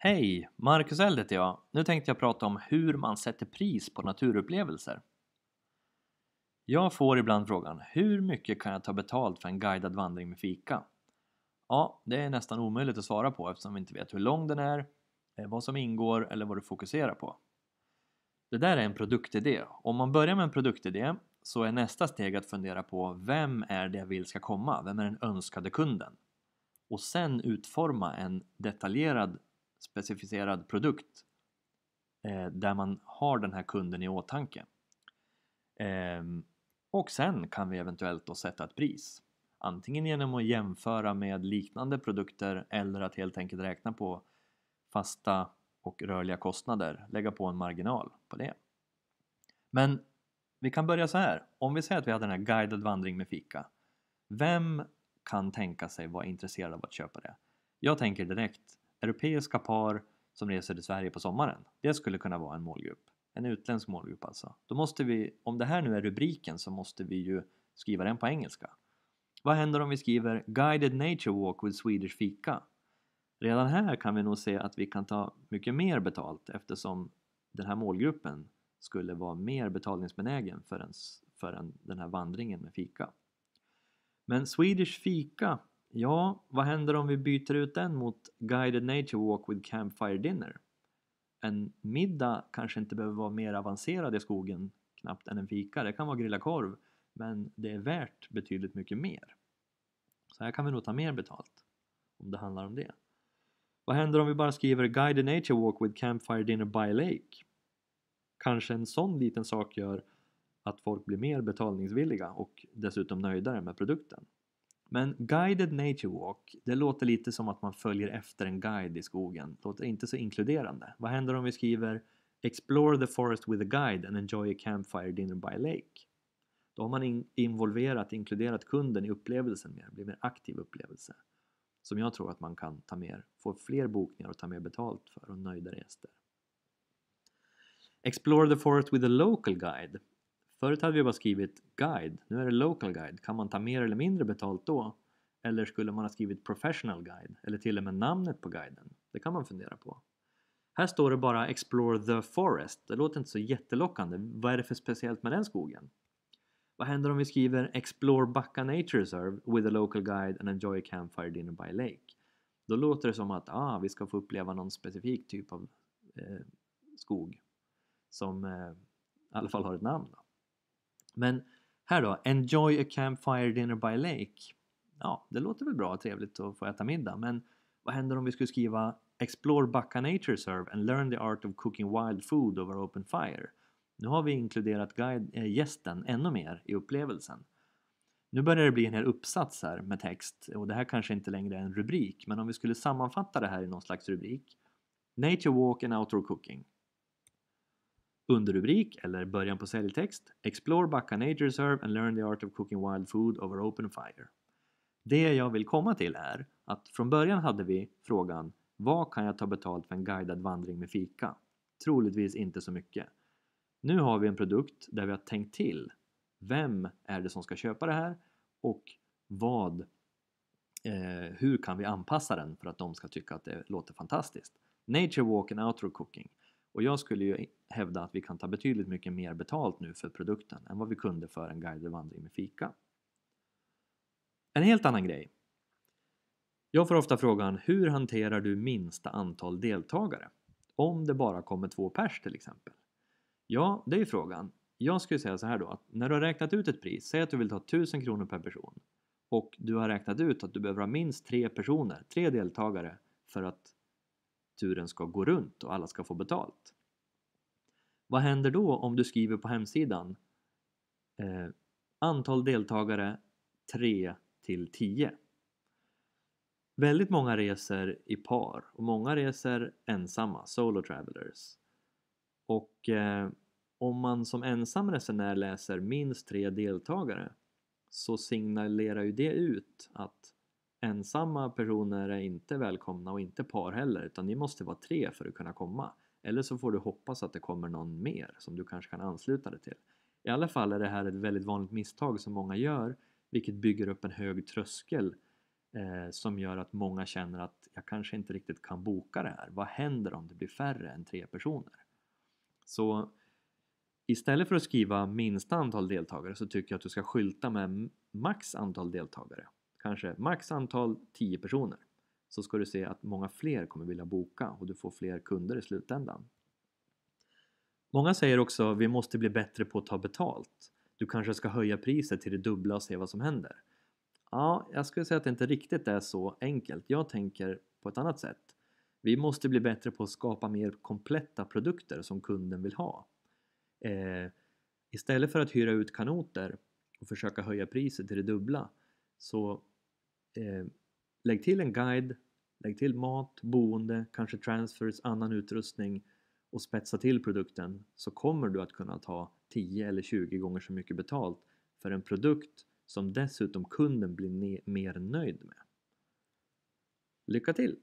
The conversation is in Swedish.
Hej! Marcus Eld heter jag. Nu tänkte jag prata om hur man sätter pris på naturupplevelser. Jag får ibland frågan hur mycket kan jag ta betalt för en guidad vandring med fika? Ja, det är nästan omöjligt att svara på eftersom vi inte vet hur lång den är, eh, vad som ingår eller vad du fokuserar på. Det där är en produktidé. Om man börjar med en produktidé så är nästa steg att fundera på vem är det jag vill ska komma? Vem är den önskade kunden? Och sen utforma en detaljerad specificerad produkt eh, där man har den här kunden i åtanke. Eh, och sen kan vi eventuellt då sätta ett pris. Antingen genom att jämföra med liknande produkter eller att helt enkelt räkna på fasta och rörliga kostnader, lägga på en marginal på det. Men vi kan börja så här. Om vi säger att vi hade den här guidad vandring med fika. Vem kan tänka sig vara intresserad av att köpa det? Jag tänker direkt Europeiska par som reser till Sverige på sommaren. Det skulle kunna vara en målgrupp. En utländsk målgrupp alltså. Då måste vi, om det här nu är rubriken så måste vi ju skriva den på engelska. Vad händer om vi skriver Guided Nature Walk with Swedish Fika? Redan här kan vi nog se att vi kan ta mycket mer betalt eftersom den här målgruppen skulle vara mer betalningsbenägen för, en, för en, den här vandringen med fika. Men Swedish Fika Ja, vad händer om vi byter ut den mot Guided Nature Walk with Campfire Dinner? En middag kanske inte behöver vara mer avancerad i skogen knappt än en fika, det kan vara grilla korv, men det är värt betydligt mycket mer. Så här kan vi nog ta mer betalt, om det handlar om det. Vad händer om vi bara skriver Guided Nature Walk with Campfire Dinner by Lake? Kanske en sån liten sak gör att folk blir mer betalningsvilliga och dessutom nöjdare med produkten. Men guided nature walk, det låter lite som att man följer efter en guide i skogen. Låter inte så inkluderande. Vad händer om vi skriver “Explore the forest with a guide and enjoy a campfire dinner by a lake”? Då har man in involverat, inkluderat kunden i upplevelsen mer. Det blir mer aktiv upplevelse. Som jag tror att man kan ta mer, få fler bokningar och ta mer betalt för och nöjda gäster. Explore the forest with a local guide. Förut hade vi bara skrivit guide, nu är det local guide. Kan man ta mer eller mindre betalt då? Eller skulle man ha skrivit professional guide? Eller till och med namnet på guiden? Det kan man fundera på. Här står det bara Explore the Forest. Det låter inte så jättelockande. Vad är det för speciellt med den skogen? Vad händer om vi skriver Explore Backa Nature Reserve with a local guide and enjoy a campfire dinner by lake? Då låter det som att ah, vi ska få uppleva någon specifik typ av eh, skog som eh, i alla fall har ett namn. Då. Men här då, Enjoy a campfire dinner by lake. Ja, det låter väl bra och trevligt att få äta middag, men vad händer om vi skulle skriva Explore Bacca Nature Serve and learn the art of cooking wild food over open fire? Nu har vi inkluderat guide, äh, gästen ännu mer i upplevelsen. Nu börjar det bli en hel uppsats här med text och det här kanske inte längre är en rubrik men om vi skulle sammanfatta det här i någon slags rubrik Nature Walk and Outdoor Cooking Underrubrik eller början på säljtext Explore Nature Reserve and learn the art of cooking wild food over open fire. Det jag vill komma till är att från början hade vi frågan Vad kan jag ta betalt för en guidad vandring med fika? Troligtvis inte så mycket. Nu har vi en produkt där vi har tänkt till. Vem är det som ska köpa det här? Och vad, eh, hur kan vi anpassa den för att de ska tycka att det låter fantastiskt? Nature Walk and Outdoor Cooking. Och jag skulle ju hävda att vi kan ta betydligt mycket mer betalt nu för produkten än vad vi kunde för en guidad vandring med fika. En helt annan grej. Jag får ofta frågan hur hanterar du minsta antal deltagare? Om det bara kommer två pers till exempel. Ja, det är frågan. Jag skulle säga så här då att när du har räknat ut ett pris, säg att du vill ta 1000 kronor per person och du har räknat ut att du behöver ha minst tre personer, tre deltagare för att turen ska gå runt och alla ska få betalt. Vad händer då om du skriver på hemsidan eh, antal deltagare 3 till 10? Väldigt många reser i par och många reser ensamma, solo travelers. Och eh, om man som ensam resenär läser minst tre deltagare så signalerar ju det ut att ensamma personer är inte välkomna och inte par heller utan ni måste vara tre för att kunna komma. Eller så får du hoppas att det kommer någon mer som du kanske kan ansluta dig till. I alla fall är det här ett väldigt vanligt misstag som många gör vilket bygger upp en hög tröskel eh, som gör att många känner att jag kanske inte riktigt kan boka det här. Vad händer om det blir färre än tre personer? Så istället för att skriva minsta antal deltagare så tycker jag att du ska skylta med max antal deltagare kanske max antal 10 personer så ska du se att många fler kommer vilja boka och du får fler kunder i slutändan. Många säger också att vi måste bli bättre på att ta betalt. Du kanske ska höja priset till det dubbla och se vad som händer. Ja, jag skulle säga att det inte riktigt är så enkelt. Jag tänker på ett annat sätt. Vi måste bli bättre på att skapa mer kompletta produkter som kunden vill ha. Eh, istället för att hyra ut kanoter och försöka höja priset till det dubbla så eh, lägg till en guide, lägg till mat, boende, kanske transfers, annan utrustning och spetsa till produkten så kommer du att kunna ta 10 eller 20 gånger så mycket betalt för en produkt som dessutom kunden blir mer nöjd med. Lycka till!